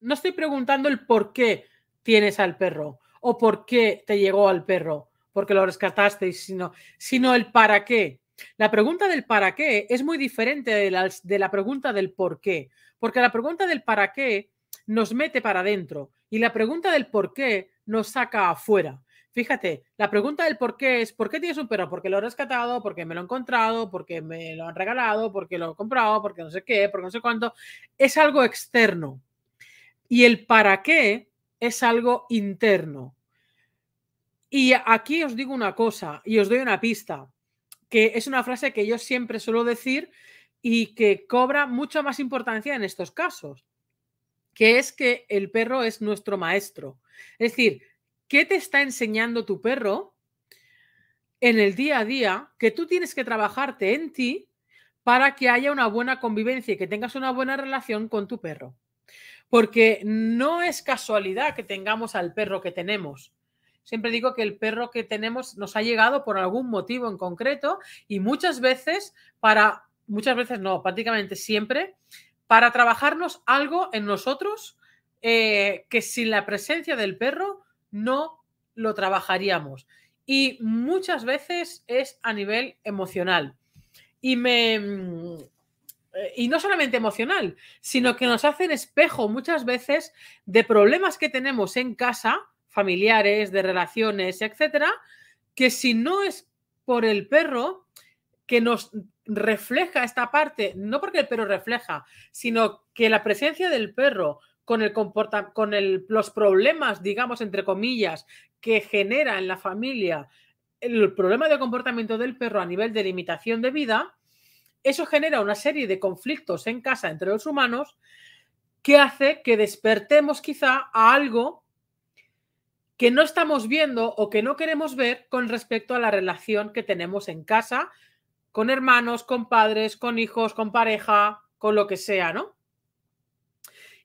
no estoy preguntando el por qué tienes al perro o por qué te llegó al perro, porque lo rescataste, sino, sino el para qué. La pregunta del para qué es muy diferente de la, de la pregunta del por qué, porque la pregunta del para qué nos mete para adentro y la pregunta del por qué nos saca afuera. Fíjate, la pregunta del por qué es, ¿por qué tienes un perro? Porque lo he rescatado, porque me lo he encontrado, porque me lo han regalado, porque lo he comprado, porque no sé qué, porque no sé cuánto. Es algo externo. Y el para qué es algo interno. Y aquí os digo una cosa y os doy una pista, que es una frase que yo siempre suelo decir y que cobra mucha más importancia en estos casos, que es que el perro es nuestro maestro. Es decir, ¿qué te está enseñando tu perro en el día a día que tú tienes que trabajarte en ti para que haya una buena convivencia y que tengas una buena relación con tu perro? Porque no es casualidad que tengamos al perro que tenemos. Siempre digo que el perro que tenemos nos ha llegado por algún motivo en concreto y muchas veces para, muchas veces no, prácticamente siempre, para trabajarnos algo en nosotros eh, que sin la presencia del perro no lo trabajaríamos. Y muchas veces es a nivel emocional. Y me, mm, eh, y no solamente emocional, sino que nos hacen espejo muchas veces de problemas que tenemos en casa, familiares, de relaciones, etcétera, que si no es por el perro que nos refleja esta parte, no porque el perro refleja, sino que la presencia del perro con, el con los problemas, digamos, entre comillas, que genera en la familia el problema de comportamiento del perro a nivel de limitación de vida, eso genera una serie de conflictos en casa entre los humanos que hace que despertemos quizá a algo que no estamos viendo o que no queremos ver con respecto a la relación que tenemos en casa, con hermanos, con padres, con hijos, con pareja, con lo que sea, ¿no?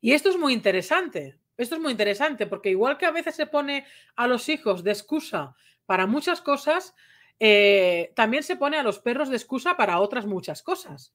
Y esto es muy interesante, esto es muy interesante porque igual que a veces se pone a los hijos de excusa para muchas cosas, eh, también se pone a los perros de excusa para otras muchas cosas.